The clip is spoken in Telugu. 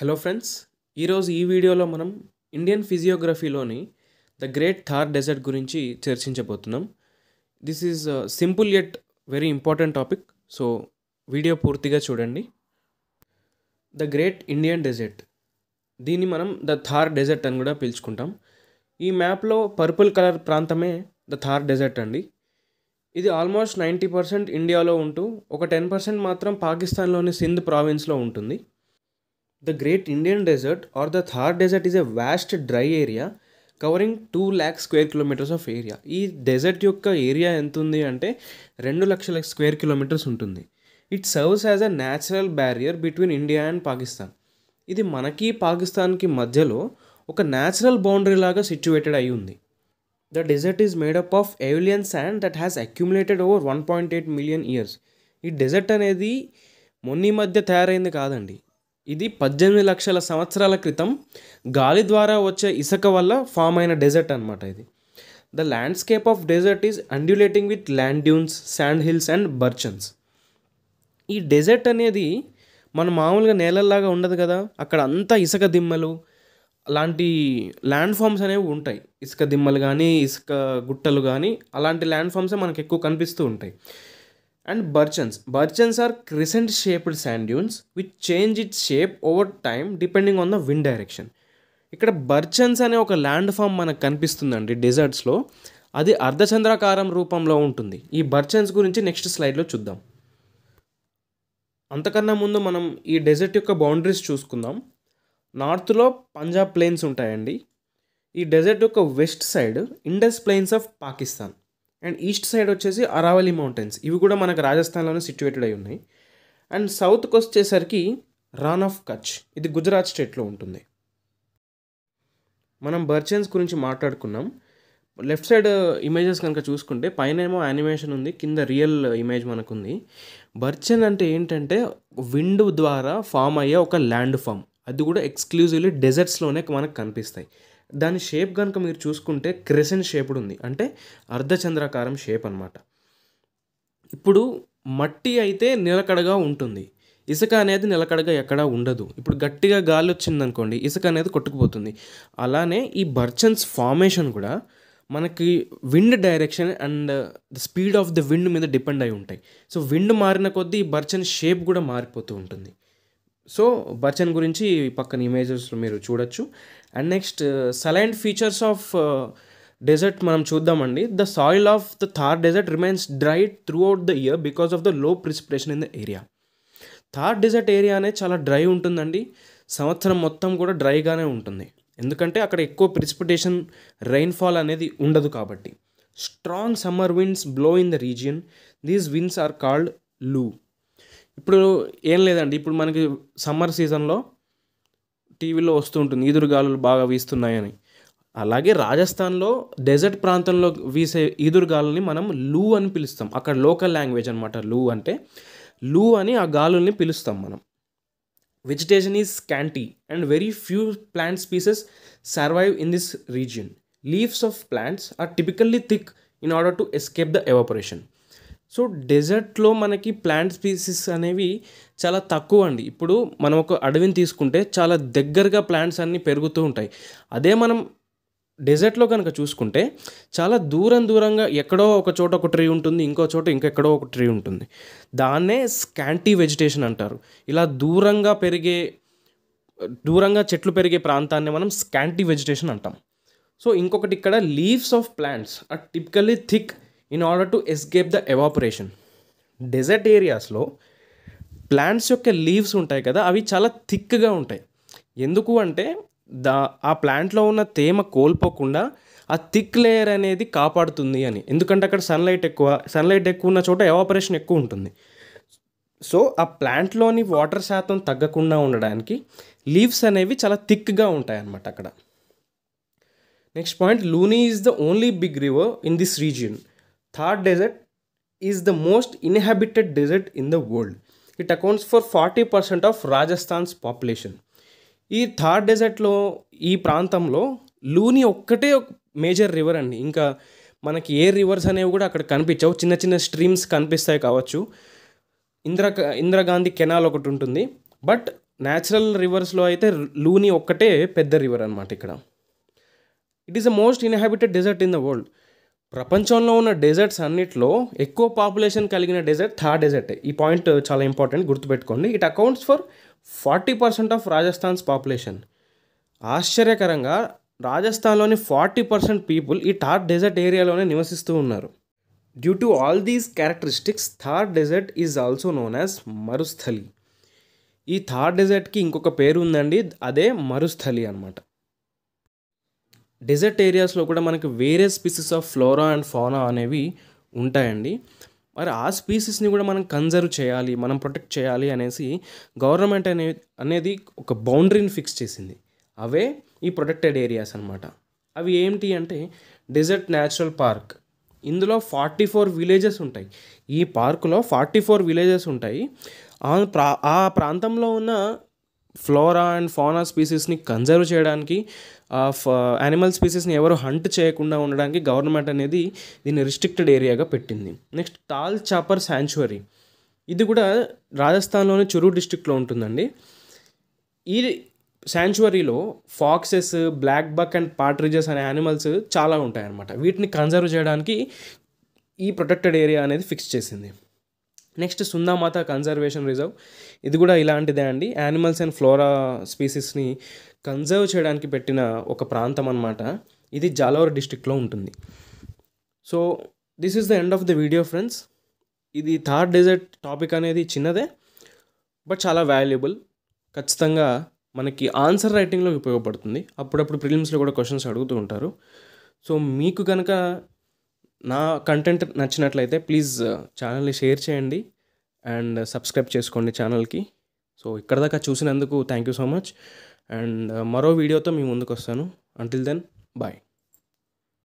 హలో ఫ్రెండ్స్ ఈరోజు ఈ వీడియోలో మనం ఇండియన్ ఫిజియోగ్రఫీలోని ద గ్రేట్ థార్ డెజర్ట్ గురించి చర్చించబోతున్నాం this is simple yet very important topic so video పూర్తిగా చూడండి ద గ్రేట్ ఇండియన్ డెజర్ట్ దీన్ని మనం ద థార్ డెజర్ట్ అని కూడా పిలుచుకుంటాం ఈ మ్యాప్లో పర్పుల్ కలర్ ప్రాంతమే ద థార్ డెజర్ట్ అండి ఇది ఆల్మోస్ట్ నైంటీ పర్సెంట్ ఇండియాలో ఉంటూ ఒక టెన్ పర్సెంట్ మాత్రం పాకిస్తాన్లోని సింధ్ ప్రావిన్స్లో ఉంటుంది the great Indian desert or the Thar desert is a vast dry area covering two lakh square kilometres of area ఈ డెజర్ట్ యొక్క ఏరియా ఎంత ఉంది అంటే రెండు లక్షల స్క్వేర్ కిలోమీటర్స్ ఉంటుంది it serves as a natural barrier between India and Pakistan ఇది మనకి పాకిస్తాన్కి మధ్యలో ఒక న్యాచురల్ బౌండరీ లాగా సిచ్యువేటెడ్ అయి ఉంది the desert is made up of aeolian sand that has accumulated over one point eight million years ఈ డెజర్ట్ అనేది మొన్న మధ్య తయారైంది కాదండి ఇది పద్దెనిమిది లక్షల సంవత్సరాల క్రితం గాలి ద్వారా వచ్చే ఇసుక వల్ల ఫామ్ అయిన డెజర్ట్ అనమాట ఇది the landscape of desert is undulating with land dunes sand hills and barchans ఈ డెజర్ట్ అనేది మన మామూలుగా నేలల్లాగా ఉండదు కదా అక్కడ అంతా ఇసుక దిమ్మలు అలాంటి ల్యాండ్ ఫామ్స్ అనేవి ఉంటాయి ఇసుక దిమ్మలు కానీ ఇసుక గుట్టలు కానీ అలాంటి ల్యాండ్ ఫామ్సే మనకు ఎక్కువ కనిపిస్తూ ఉంటాయి and barchans barchans are crescent shaped sand dunes which change it shape over time depending on the wind direction ఇక్కడ బర్చన్స్ అనే ఒక ల్యాండ్ ఫామ్ మనకు కనిపిస్తుందండి డెజర్ట్స్లో అది అర్ధచంద్రాకారం రూపంలో ఉంటుంది ఈ బర్చన్స్ గురించి నెక్స్ట్ స్లైడ్లో చూద్దాం అంతకన్నా ముందు మనం ఈ డెజర్ట్ యొక్క బౌండరీస్ చూసుకుందాం నార్త్లో పంజాబ్ ప్లెయిన్స్ ఉంటాయండి ఈ డెజర్ట్ యొక్క west side Indus plains of Pakistan and east side వచ్చేసి అరావలి మౌంటైన్స్ ఇవి కూడా మనకు రాజస్థాన్లోనే సిచ్యువేటెడ్ అయి ఉన్నాయి అండ్ సౌత్కి వచ్చేసరికి రాన్ ఆఫ్ కచ్ ఇది గుజరాత్ స్టేట్లో ఉంటుంది మనం బర్చెన్స్ గురించి మాట్లాడుకున్నాం లెఫ్ట్ సైడ్ ఇమేజెస్ కనుక చూసుకుంటే పైన ఏమో యానిమేషన్ ఉంది కింద రియల్ ఇమేజ్ మనకుంది బర్చెన్ అంటే ఏంటంటే విండ్ ద్వారా ఫామ్ అయ్యే ఒక ల్యాండ్ ఫామ్ అది కూడా ఎక్స్క్లూజివ్లీ డెజర్ట్స్లోనే మనకు కనిపిస్తాయి దాని షేప్ కనుక మీరు చూసుకుంటే క్రెసెన్ షేప్డ్ ఉంది అంటే అర్ధచంద్రాకారం షేప్ అనమాట ఇప్పుడు మట్టి అయితే నిలకడగా ఉంటుంది ఇసుక అనేది నిలకడగా ఎక్కడా ఉండదు ఇప్పుడు గట్టిగా గాలి వచ్చిందనుకోండి ఇసుక అనేది కొట్టుకుపోతుంది అలానే ఈ బర్చన్స్ ఫార్మేషన్ కూడా మనకి wind direction and the speed of the wind మీద డిపెండ్ అయి ఉంటాయి సో విండ్ మారిన కొద్దీ ఈ బర్చన్ షేప్ కూడా మారిపోతూ ఉంటుంది సో బర్చన్ గురించి పక్కన ఇమేజెస్లో మీరు చూడొచ్చు and next salient features of desert మనం చూద్దామండి the soil of the Thar desert remains dry throughout the year because of the low precipitation in the area Thar desert area అనేది చాలా డ్రై ఉంటుందండి సంవత్సరం మొత్తం కూడా డ్రైగానే ఉంటుంది ఎందుకంటే అక్కడ ఎక్కువ ప్రిసిపిటేషన్ రైన్ఫాల్ అనేది ఉండదు కాబట్టి strong summer winds blow in the region these winds are called loo ఇప్పుడు ఏం లేదండి ఇప్పుడు మనకి సమ్మర్ సీజన్లో టీవీలో వస్తుంటుంది ఈదురుగాలులు బాగా వీస్తున్నాయని అలాగే రాజస్థాన్లో డెజర్ట్ ప్రాంతంలో వీసే ఈదురుగాలుల్ని మనం లూ అని పిలుస్తాం అక్కడ లోకల్ లాంగ్వేజ్ అనమాట లూ అంటే లూ అని ఆ గాలుల్ని పిలుస్తాం మనం vegetation is scanty and very few plant species survive in this region leaves of plants are typically thick in order to escape the evaporation so డెజర్ట్లో మనకి ప్లాంట్ స్పీసీస్ అనేవి చాలా తక్కువ అండి ఇప్పుడు మనం ఒక అడవిని తీసుకుంటే చాలా దగ్గరగా ప్లాంట్స్ అన్నీ పెరుగుతూ ఉంటాయి అదే మనం డెజర్ట్లో కనుక చూసుకుంటే చాలా దూరం దూరంగా ఎక్కడో ఒక చోట ఒక ట్రీ ఉంటుంది ఇంకో చోట ఇంకెక్కడో ఒక ట్రీ ఉంటుంది దాన్నే స్కాంటీ వెజిటేషన్ అంటారు ఇలా దూరంగా పెరిగే దూరంగా చెట్లు పెరిగే ప్రాంతాన్ని మనం స్కాంటీ వెజిటేషన్ అంటాం సో ఇంకొకటి ఇక్కడ leaves of plants are typically thick in order to escape the evaporation desert ఏరియాస్లో ప్లాంట్స్ యొక్క లీవ్స్ ఉంటాయి కదా అవి చాలా థిక్గా ఉంటాయి ఎందుకు అంటే దా ఆ ప్లాంట్లో ఉన్న తేమ కోల్పోకుండా ఆ థిక్ లేయర్ అనేది కాపాడుతుంది అని ఎందుకంటే అక్కడ సన్లైట్ ఎక్కువ సన్లైట్ ఎక్కువ ఉన్న చోట ఎవాపరేషన్ ఎక్కువ ఉంటుంది సో ఆ ప్లాంట్లోని వాటర్ శాతం తగ్గకుండా ఉండడానికి లీవ్స్ అనేవి చాలా థిక్గా ఉంటాయి అన్నమాట అక్కడ next point Luni is the only big river in this region Thar desert is the most inhabited desert in the world it accounts for forty percent of Rajasthan's population ఈ థార్ డెజర్ట్లో ఈ ప్రాంతంలో లూని ఒక్కటే మేజర్ రివర్ అండి ఇంకా మనకి ఏ రివర్స్ అనేవి కూడా అక్కడ కనిపించవు చిన్న చిన్న స్ట్రీమ్స్ కనిపిస్తాయి కావచ్చు ఇందిరా ఇందిరాగాంధీ కెనాల్ ఒకటి ఉంటుంది బట్ న్యాచురల్ రివర్స్లో అయితే లూని ఒక్కటే పెద్ద రివర్ అనమాట ఇక్కడ it is the most inhabited desert in the world ప్రపంచంలో ఉన్న డెజర్ట్స్ అన్నిట్లో ఎక్కువ పాపులేషన్ కలిగిన డెజర్ట్ థార్ డెజర్ట్ ఈ పాయింట్ చాలా ఇంపార్టెంట్ గుర్తుపెట్టుకోండి it accounts for forty percent of Rajasthan's population ఆశ్చర్యకరంగా రాజస్థాన్లోని ఫార్టీ పర్సెంట్ పీపుల్ ఈ థార్ డెజర్ట్ ఏరియాలోనే నివసిస్తూ ఉన్నారు due to all these characteristics Thar desert is also known as Marusthali ఈ థార్ డెజర్ట్కి ఇంకొక పేరు ఉందండి అదే మరుస్థలి అనమాట డెజర్ట్ ఏరియాస్లో కూడా మనకి వేరే species of flora and fauna అనేవి ఉంటాయండి మరి ఆ స్పీసీస్ని కూడా మనం కన్జర్వ్ చేయాలి మనం ప్రొటెక్ట్ చేయాలి అనేసి గవర్నమెంట్ అనే అనేది ఒక బౌండరీని ఫిక్స్ చేసింది అవే ఈ ప్రొటెక్టెడ్ ఏరియాస్ అనమాట అవి ఏంటి అంటే డెజర్ట్ న్యాచురల్ పార్క్ ఇందులో ఫార్టీ ఫోర్ విలేజెస్ ఉంటాయి ఈ పార్కులో ఫార్టీ ఫోర్ విలేజెస్ ఉంటాయి ఆ ప్రా ఆ ప్రాంతంలో ఉన్న ఫ్లోరా అండ్ ఫానా స్పీసీస్ని కన్జర్వ్ చేయడానికి ఆఫ్ యానిమల్ స్పీసీస్ని ఎవరు హంట్ చేయకుండా ఉండడానికి గవర్నమెంట్ అనేది దీన్ని రిస్ట్రిక్టెడ్ ఏరియాగా పెట్టింది నెక్స్ట్ టాల్ చాపర్ శాంచువరీ ఇది కూడా రాజస్థాన్లోని చురు డిస్టిక్లో ఉంటుందండి ఈ శాంచువరీలో foxes blackbuck and partridges అనే యానిమల్స్ చాలా ఉంటాయన్నమాట వీటిని కన్జర్వ్ చేయడానికి ఈ ప్రొటెక్టెడ్ ఏరియా అనేది ఫిక్స్ చేసింది నెక్స్ట్ సుందామాత కన్జర్వేషన్ రిజర్వ్ ఇది కూడా ఇలాంటిదే అండి యానిమల్స్ అండ్ ఫ్లోరా స్పీసీస్ని కన్జర్వ్ చేయడానికి పెట్టిన ఒక ప్రాంతం అనమాట ఇది జాలవర్ డిస్టిక్లో ఉంటుంది so this is the end of the video friends ఇది థర్డ్ డెజర్ట్ టాపిక్ అనేది చిన్నదే బట్ చాలా వాల్యుబుల్ ఖచ్చితంగా మనకి ఆన్సర్ రైటింగ్లో ఉపయోగపడుతుంది అప్పుడప్పుడు ప్రిలిమ్స్లో కూడా క్వశ్చన్స్ అడుగుతూ ఉంటారు సో మీకు కనుక నా కంటెంట్ నచ్చినట్లయితే ప్లీజ్ ఛానల్ని షేర్ చేయండి అండ్ సబ్స్క్రైబ్ చేసుకోండి ఛానల్కి సో ఇక్కడ దాకా చూసినందుకు thank you so much and మరో వీడియోతో మీ ముందుకు వస్తాను అంటిల్ దెన్ బాయ్